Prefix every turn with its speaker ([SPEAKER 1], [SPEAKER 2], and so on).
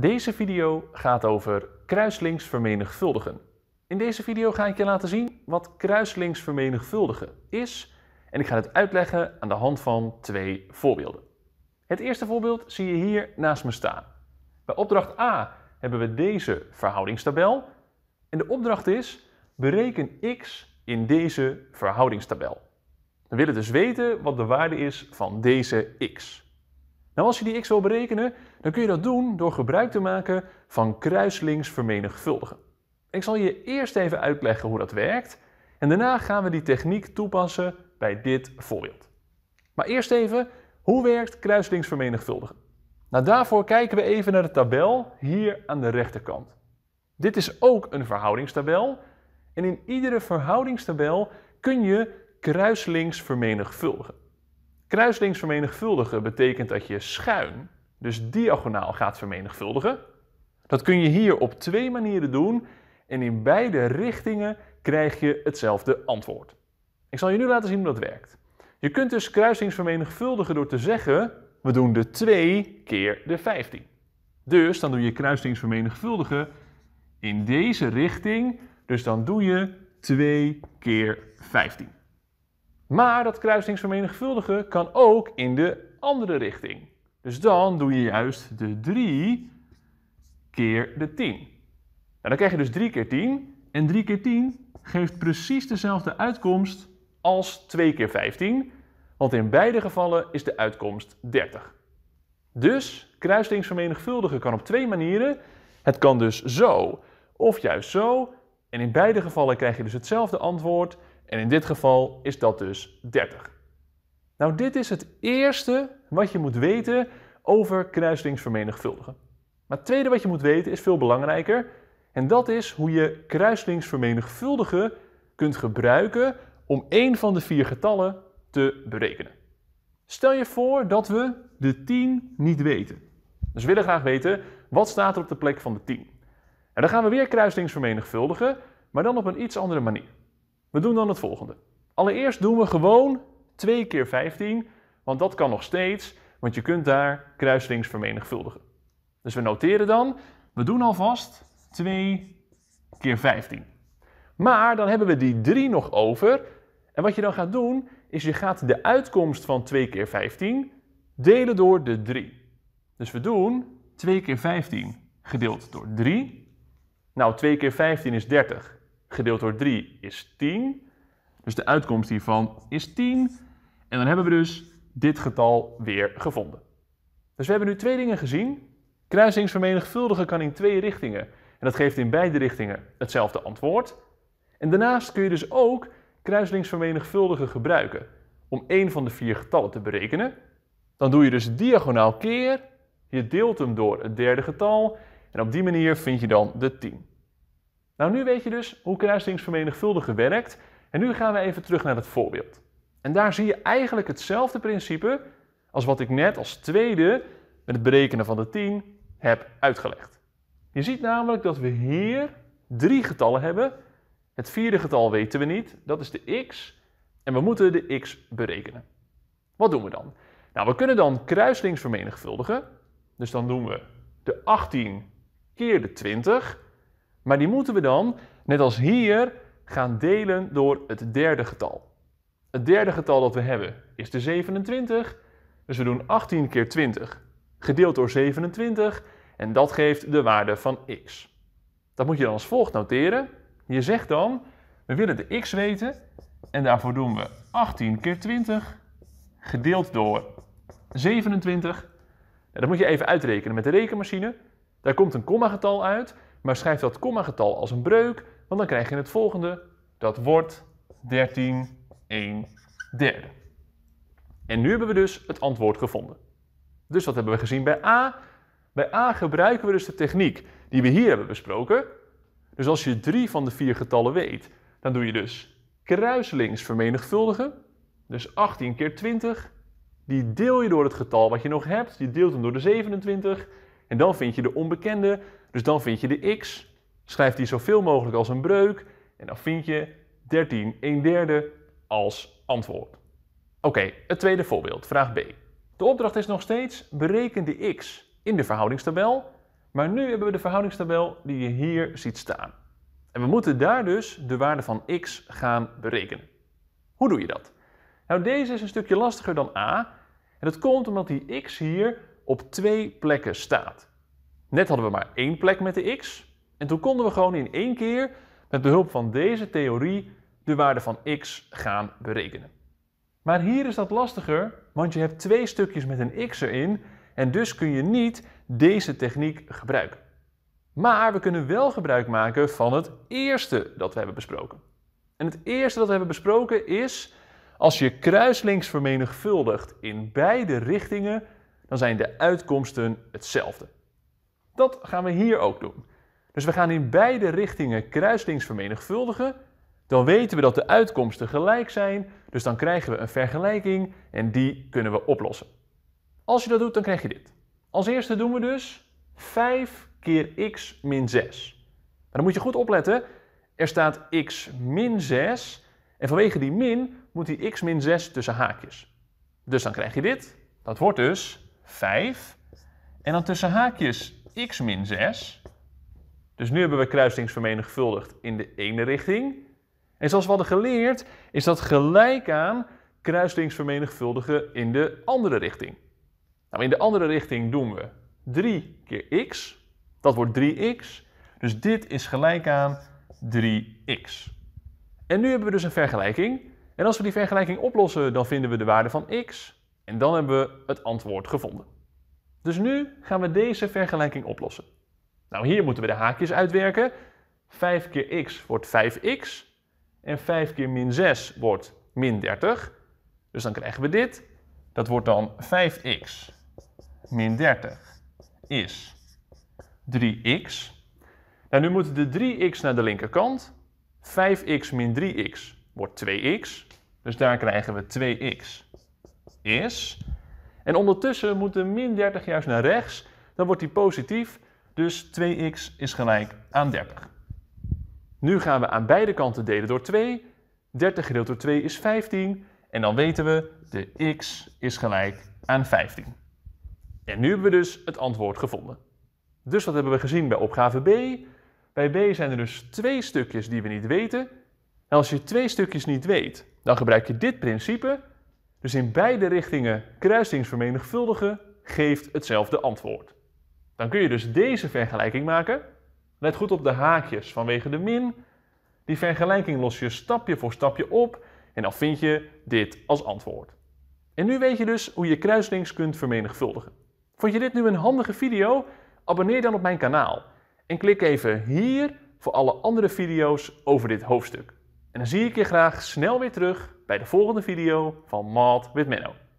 [SPEAKER 1] Deze video gaat over kruislinks vermenigvuldigen. In deze video ga ik je laten zien wat kruislinks vermenigvuldigen is en ik ga het uitleggen aan de hand van twee voorbeelden. Het eerste voorbeeld zie je hier naast me staan. Bij opdracht A hebben we deze verhoudingstabel en de opdracht is bereken x in deze verhoudingstabel. We willen dus weten wat de waarde is van deze x. Nou, als je die x wil berekenen, dan kun je dat doen door gebruik te maken van kruislinks vermenigvuldigen. Ik zal je eerst even uitleggen hoe dat werkt en daarna gaan we die techniek toepassen bij dit voorbeeld. Maar eerst even, hoe werkt kruislinks vermenigvuldigen? Nou, daarvoor kijken we even naar de tabel hier aan de rechterkant. Dit is ook een verhoudingstabel en in iedere verhoudingstabel kun je kruislinks vermenigvuldigen. Kruislinks vermenigvuldigen betekent dat je schuin, dus diagonaal, gaat vermenigvuldigen. Dat kun je hier op twee manieren doen en in beide richtingen krijg je hetzelfde antwoord. Ik zal je nu laten zien hoe dat werkt. Je kunt dus kruislinks vermenigvuldigen door te zeggen, we doen de 2 keer de 15. Dus dan doe je kruislinks vermenigvuldigen in deze richting, dus dan doe je 2 keer 15. Maar dat kruisingsvermenigvuldigen kan ook in de andere richting. Dus dan doe je juist de 3 keer de 10. Nou, dan krijg je dus 3 keer 10. En 3 keer 10 geeft precies dezelfde uitkomst als 2 keer 15. Want in beide gevallen is de uitkomst 30. Dus kruislingsvermenigvuldigen kan op twee manieren. Het kan dus zo of juist zo. En in beide gevallen krijg je dus hetzelfde antwoord. En in dit geval is dat dus 30. Nou, dit is het eerste wat je moet weten over kruislingsvermenigvuldigen. Maar het tweede wat je moet weten is veel belangrijker. En dat is hoe je kruislingsvermenigvuldigen kunt gebruiken om één van de vier getallen te berekenen. Stel je voor dat we de 10 niet weten. Dus we willen graag weten wat staat er op de plek van de 10. En dan gaan we weer kruislingsvermenigvuldigen, maar dan op een iets andere manier. We doen dan het volgende. Allereerst doen we gewoon 2 keer 15, want dat kan nog steeds, want je kunt daar kruislings vermenigvuldigen. Dus we noteren dan, we doen alvast 2 keer 15. Maar dan hebben we die 3 nog over. En wat je dan gaat doen, is je gaat de uitkomst van 2 keer 15 delen door de 3. Dus we doen 2 keer 15 gedeeld door 3. Nou, 2 keer 15 is 30 gedeeld door 3 is 10. Dus de uitkomst hiervan is 10. En dan hebben we dus dit getal weer gevonden. Dus we hebben nu twee dingen gezien. Kruisingsvermenigvuldigen kan in twee richtingen. En dat geeft in beide richtingen hetzelfde antwoord. En daarnaast kun je dus ook kruislingsvermenigvuldigen gebruiken om één van de vier getallen te berekenen. Dan doe je dus diagonaal keer, je deelt hem door het derde getal en op die manier vind je dan de 10. Nou, nu weet je dus hoe kruislingsvermenigvuldigen werkt. En nu gaan we even terug naar het voorbeeld. En daar zie je eigenlijk hetzelfde principe als wat ik net als tweede met het berekenen van de 10 heb uitgelegd. Je ziet namelijk dat we hier drie getallen hebben. Het vierde getal weten we niet, dat is de x. En we moeten de x berekenen. Wat doen we dan? Nou, we kunnen dan kruislingsvermenigvuldigen. Dus dan doen we de 18 keer de 20. Maar die moeten we dan, net als hier, gaan delen door het derde getal. Het derde getal dat we hebben is de 27. Dus we doen 18 keer 20 gedeeld door 27 en dat geeft de waarde van x. Dat moet je dan als volgt noteren. Je zegt dan, we willen de x weten en daarvoor doen we 18 keer 20 gedeeld door 27. En nou, dat moet je even uitrekenen met de rekenmachine. Daar komt een getal uit maar schrijf dat getal als een breuk, want dan krijg je het volgende. Dat wordt 13 1 derde. En nu hebben we dus het antwoord gevonden. Dus wat hebben we gezien bij A? Bij A gebruiken we dus de techniek die we hier hebben besproken. Dus als je drie van de vier getallen weet, dan doe je dus kruiselings vermenigvuldigen. Dus 18 keer 20. Die deel je door het getal wat je nog hebt. Die deelt hem door de 27. En dan vind je de onbekende dus dan vind je de x. Schrijf die zoveel mogelijk als een breuk. En dan vind je 13 1 derde als antwoord. Oké, het tweede voorbeeld, vraag B. De opdracht is nog steeds bereken de x in de verhoudingstabel. Maar nu hebben we de verhoudingstabel die je hier ziet staan. En we moeten daar dus de waarde van x gaan berekenen. Hoe doe je dat? Nou, deze is een stukje lastiger dan a. En dat komt omdat die x hier op twee plekken staat. Net hadden we maar één plek met de x. En toen konden we gewoon in één keer met behulp van deze theorie de waarde van x gaan berekenen. Maar hier is dat lastiger, want je hebt twee stukjes met een x erin en dus kun je niet deze techniek gebruiken. Maar we kunnen wel gebruik maken van het eerste dat we hebben besproken. En het eerste dat we hebben besproken is, als je kruislinks vermenigvuldigt in beide richtingen, dan zijn de uitkomsten hetzelfde. Dat gaan we hier ook doen. Dus we gaan in beide richtingen kruislings vermenigvuldigen. Dan weten we dat de uitkomsten gelijk zijn, dus dan krijgen we een vergelijking en die kunnen we oplossen. Als je dat doet, dan krijg je dit. Als eerste doen we dus 5 keer x min 6. Maar dan moet je goed opletten. Er staat x min 6 en vanwege die min moet die x min 6 tussen haakjes. Dus dan krijg je dit. Dat wordt dus 5. En dan tussen haakjes x min 6. Dus nu hebben we kruisingsvermenigvuldigd in de ene richting. En zoals we hadden geleerd, is dat gelijk aan kruislingsvermenigvuldigen in de andere richting. Nou, in de andere richting doen we 3 keer x. Dat wordt 3x. Dus dit is gelijk aan 3x. En nu hebben we dus een vergelijking. En als we die vergelijking oplossen, dan vinden we de waarde van x. En dan hebben we het antwoord gevonden. Dus nu gaan we deze vergelijking oplossen. Nou, hier moeten we de haakjes uitwerken. 5 keer x wordt 5x. En 5 keer min 6 wordt min 30. Dus dan krijgen we dit. Dat wordt dan 5x min 30 is 3x. Nou, nu moeten de 3x naar de linkerkant. 5x min 3x wordt 2x. Dus daar krijgen we 2x is. En ondertussen moet de min 30 juist naar rechts. Dan wordt die positief. Dus 2x is gelijk aan 30. Nu gaan we aan beide kanten delen door 2. 30 gedeeld door 2 is 15. En dan weten we, de x is gelijk aan 15. En nu hebben we dus het antwoord gevonden. Dus wat hebben we gezien bij opgave B. Bij B zijn er dus twee stukjes die we niet weten. En als je twee stukjes niet weet, dan gebruik je dit principe. Dus in beide richtingen kruisingsvermenigvuldigen geeft hetzelfde antwoord. Dan kun je dus deze vergelijking maken. Let goed op de haakjes vanwege de min. Die vergelijking los je stapje voor stapje op en dan vind je dit als antwoord. En nu weet je dus hoe je kruislinks kunt vermenigvuldigen. Vond je dit nu een handige video? Abonneer dan op mijn kanaal en klik even hier voor alle andere video's over dit hoofdstuk. En dan zie ik je graag snel weer terug bij de volgende video van Malt with Minnow.